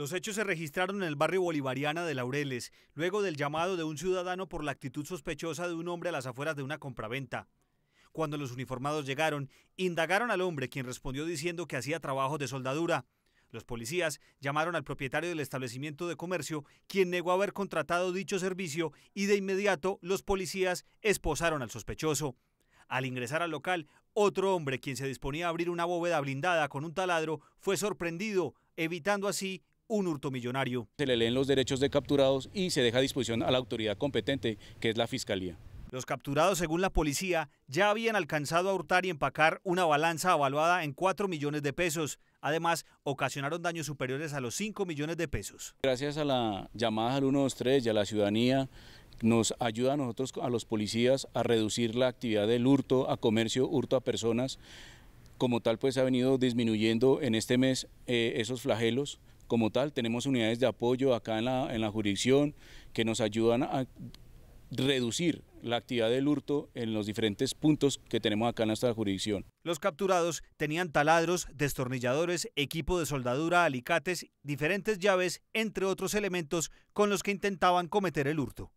Los hechos se registraron en el barrio Bolivariana de Laureles, luego del llamado de un ciudadano por la actitud sospechosa de un hombre a las afueras de una compraventa. Cuando los uniformados llegaron, indagaron al hombre, quien respondió diciendo que hacía trabajos de soldadura. Los policías llamaron al propietario del establecimiento de comercio, quien negó haber contratado dicho servicio, y de inmediato los policías esposaron al sospechoso. Al ingresar al local, otro hombre, quien se disponía a abrir una bóveda blindada con un taladro, fue sorprendido, evitando así un hurto millonario. Se le leen los derechos de capturados y se deja a disposición a la autoridad competente, que es la Fiscalía. Los capturados, según la policía, ya habían alcanzado a hurtar y empacar una balanza avaluada en 4 millones de pesos. Además, ocasionaron daños superiores a los 5 millones de pesos. Gracias a la llamada al 123 y a la ciudadanía, nos ayuda a nosotros, a los policías, a reducir la actividad del hurto a comercio, hurto a personas. Como tal, pues ha venido disminuyendo en este mes eh, esos flagelos como tal. Tenemos unidades de apoyo acá en la, en la jurisdicción que nos ayudan a reducir la actividad del hurto en los diferentes puntos que tenemos acá en nuestra jurisdicción. Los capturados tenían taladros, destornilladores, equipo de soldadura, alicates, diferentes llaves, entre otros elementos con los que intentaban cometer el hurto.